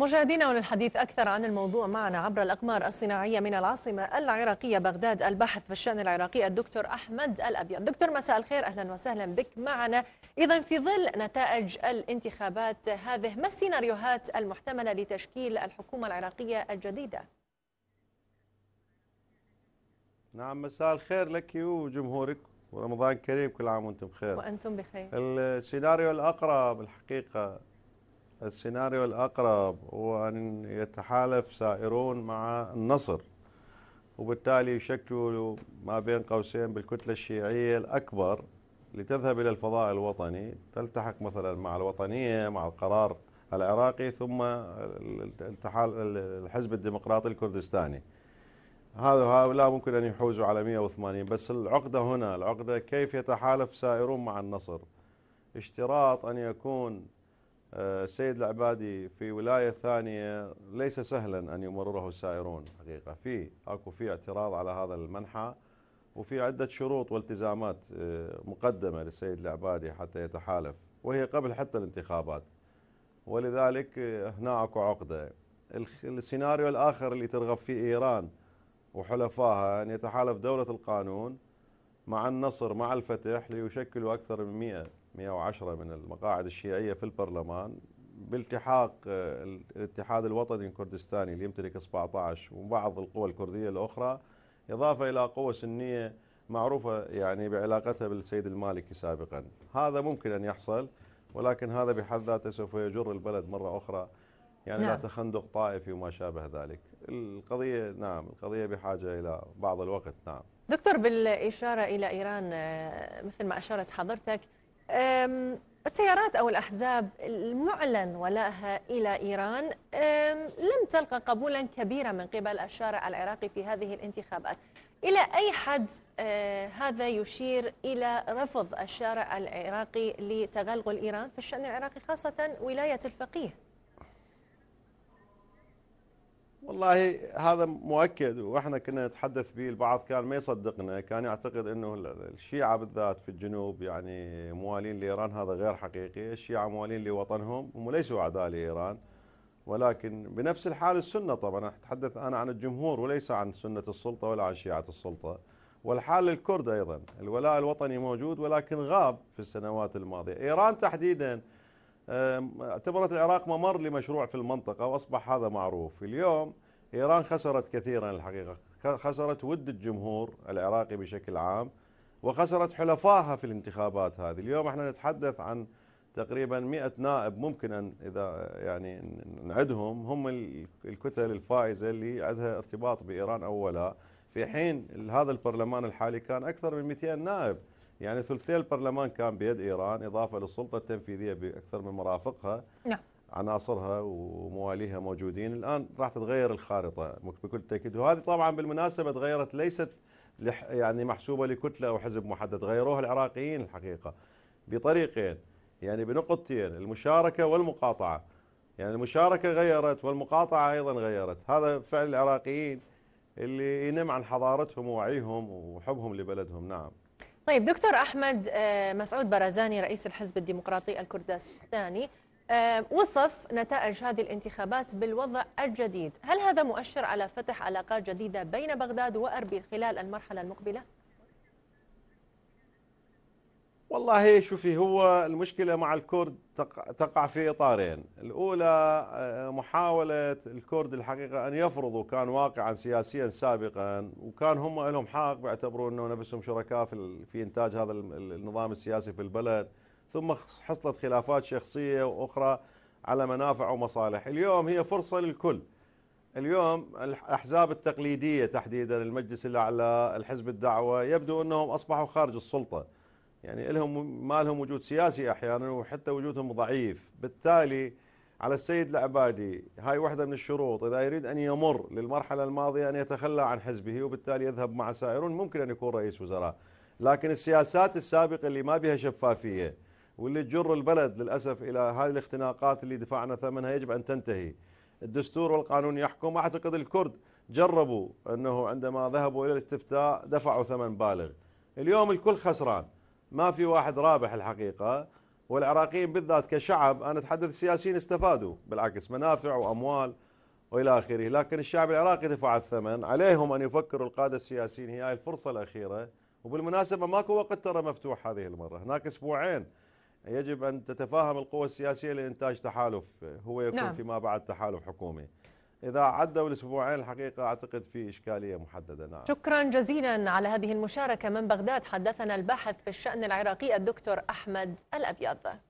مشاهدينا وللحديث أكثر عن الموضوع معنا عبر الأقمار الصناعية من العاصمة العراقية بغداد الباحث في الشأن العراقي الدكتور أحمد الأبيض دكتور مساء الخير أهلا وسهلا بك معنا إذا في ظل نتائج الانتخابات هذه ما السيناريوهات المحتملة لتشكيل الحكومة العراقية الجديدة؟ نعم مساء الخير لك وجمهورك ورمضان كريم كل عام وانتم بخير وأنتم بخير السيناريو الأقرب الحقيقة السيناريو الأقرب هو أن يتحالف سائرون مع النصر وبالتالي يشكلوا ما بين قوسين بالكتلة الشيعية الأكبر لتذهب إلى الفضاء الوطني تلتحق مثلا مع الوطنية مع القرار العراقي ثم الحزب الديمقراطي الكردستاني هذا هؤلاء ممكن أن يحوزوا على 180 بس العقدة هنا العقدة كيف يتحالف سائرون مع النصر اشتراط أن يكون السيد آه، العبادي في ولاية ثانية ليس سهلا أن يمرره السائرون حقيقة في أكو في اعتراض على هذا المنحى وفي عدة شروط والتزامات آه، مقدمة للسيد العبادي حتى يتحالف وهي قبل حتى الانتخابات ولذلك آه، هنا اكو عقدة السيناريو الآخر اللي ترغب فيه إيران وحلفائها أن يتحالف دولة القانون مع النصر مع الفتح ليشكلوا أكثر من 100 110 من المقاعد الشيعية في البرلمان بالتحاق آه، الاتحاد الوطني الكردستاني اللي يمتلك 17 وبعض القوى الكردية الأخرى إضافة إلى قوة سنية معروفة يعني بعلاقتها بالسيد المالكي سابقا هذا ممكن أن يحصل ولكن هذا بحد ذاته سوف يجر البلد مرة أخرى يعني نعم. لا تخندق طائفي وما شابه ذلك القضية نعم القضية بحاجة إلى بعض الوقت نعم دكتور بالإشارة إلى إيران آه، مثل ما أشارت حضرتك التيارات أو الأحزاب المعلن ولائها إلى إيران لم تلقى قبولا كبيرا من قبل الشارع العراقي في هذه الانتخابات إلى أي حد أه، هذا يشير إلى رفض الشارع العراقي لتغلغل إيران في الشأن العراقي خاصة ولاية الفقيه والله هذا مؤكد واحنا كنا نتحدث به البعض كان ما يصدقنا كان يعتقد انه الشيعة بالذات في الجنوب يعني موالين لايران هذا غير حقيقي الشيعة موالين لوطنهم هم ليسوا اعداء لايران ولكن بنفس الحال السنة طبعا اتحدث انا عن الجمهور وليس عن سنة السلطة ولا عن شيعة السلطة والحال الكرد ايضا الولاء الوطني موجود ولكن غاب في السنوات الماضية ايران تحديدا اعتبرت العراق ممر لمشروع في المنطقة وأصبح هذا معروف اليوم إيران خسرت كثيرا الحقيقة خسرت ود الجمهور العراقي بشكل عام وخسرت حلفائها في الانتخابات هذه اليوم احنا نتحدث عن تقريبا 100 نائب ممكن أن إذا يعني نعدهم هم الكتل الفائزة اللي عندها ارتباط بإيران أولا في حين هذا البرلمان الحالي كان أكثر من 200 نائب يعني ثلثي البرلمان كان بيد إيران إضافة للسلطة التنفيذية بأكثر من مرافقها نعم عناصرها ومواليها موجودين الآن راح تتغير الخارطة بكل تأكيد وهذه طبعا بالمناسبة تغيرت ليست يعني محسوبة لكتلة أو حزب محدد غيروها العراقيين الحقيقة بطريقين يعني بنقطتين المشاركة والمقاطعة يعني المشاركة غيرت والمقاطعة أيضا غيرت هذا فعل العراقيين اللي ينم عن حضارتهم ووعيهم وحبهم لبلدهم نعم طيب دكتور احمد آه، مسعود برزاني رئيس الحزب الديمقراطي الكردستاني آه، وصف نتائج هذه الانتخابات بالوضع الجديد، هل هذا مؤشر على فتح علاقات جديده بين بغداد واربيل خلال المرحله المقبله؟ والله شوفي هو المشكلة مع الكرد تقع في إطارين الأولى آه، محاولة الكرد الحقيقة أن يفرضوا كان واقعا سياسيا سابقا وكان هم لهم حق بيعتبروا أنه نفسهم شركاء في, في إنتاج هذا النظام السياسي في البلد ثم حصلت خلافات شخصية وأخرى على منافع ومصالح اليوم هي فرصة للكل اليوم الأحزاب التقليدية تحديدا المجلس الأعلى الحزب الدعوة يبدو أنهم أصبحوا خارج السلطة يعني لهم ما لهم وجود سياسي احيانا وحتى وجودهم ضعيف بالتالي على السيد العبادي هاي واحدة من الشروط إذا يريد أن يمر للمرحلة الماضية أن يتخلى عن حزبه وبالتالي يذهب مع سائرون ممكن أن يكون رئيس وزراء لكن السياسات السابقة اللي ما بها شفافية واللي تجر البلد للأسف إلى هذه الاختناقات اللي دفعنا ثمنها يجب أن تنتهي الدستور والقانون يحكم أعتقد الكرد جربوا أنه عندما ذهبوا إلى الاستفتاء دفعوا ثمن بالغ اليوم الكل خسران ما في واحد رابح الحقيقة والعراقيين بالذات كشعب أنا أتحدث السياسيين استفادوا بالعكس منافع وأموال وإلى آخره لكن الشعب العراقي دفع الثمن عليهم أن يفكروا القادة السياسيين هي الفرصة الأخيرة وبالمناسبة ماكو وقت ترى مفتوح هذه المرة هناك أسبوعين يجب أن تتفاهم القوى السياسية لإنتاج تحالف هو يكون نعم. فيما بعد تحالف حكومي إذا عدوا الأسبوعين الحقيقة أعتقد في إشكالية محددة نعم. شكرا جزيلا على هذه المشاركة من بغداد حدثنا الباحث في الشأن العراقي الدكتور أحمد الأبيض